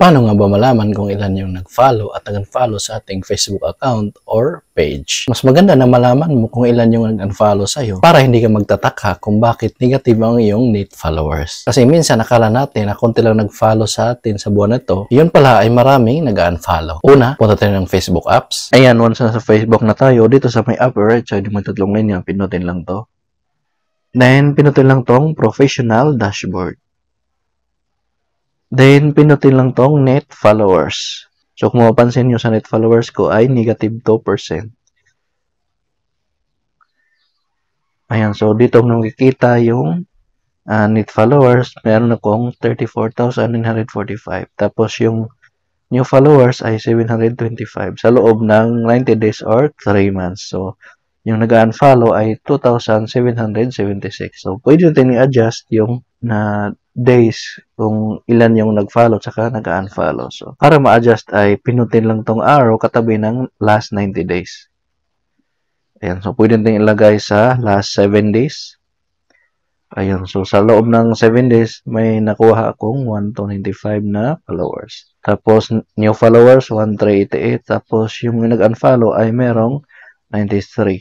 Paano nga ba malaman kung ilan yung nag-follow at nag-unfollow sa ating Facebook account or page? Mas maganda na malaman mo kung ilan yung nag-unfollow sa'yo para hindi ka magtataka kung bakit negative ang iyong net followers. Kasi minsan nakala natin na konti lang nag-follow sa atin sa buwan na to, yun pala ay maraming nag-unfollow. Una, punta tayo ng Facebook apps. Ayan, once na sa Facebook na tayo, dito sa may upper right side, yung tatlong linya, pinutin lang to. Then, pinutin lang tong professional dashboard. Then, pinutin lang tong net followers. So, kung mapapansin nyo sa net followers ko ay negative 2%. Ayan, so dito nung nakikita yung uh, net followers. Meron akong 34,945. Tapos yung new followers ay 725 sa loob ng 90 days or 3 months. So, yung nag-unfollow ay 2,776. So, pwede natin i-adjust yung na days kung ilan yung nag-follow tsaka nag-unfollow. So, para ma-adjust ay pinutin lang tong arrow katabi ng last 90 days. Ayan, so pwede natin ilagay sa last 7 days. Ayan, so sa loob ng 7 days, may nakuha akong 1,295 na followers. Tapos, new followers, 1,388. Tapos, yung nag-unfollow ay merong 93.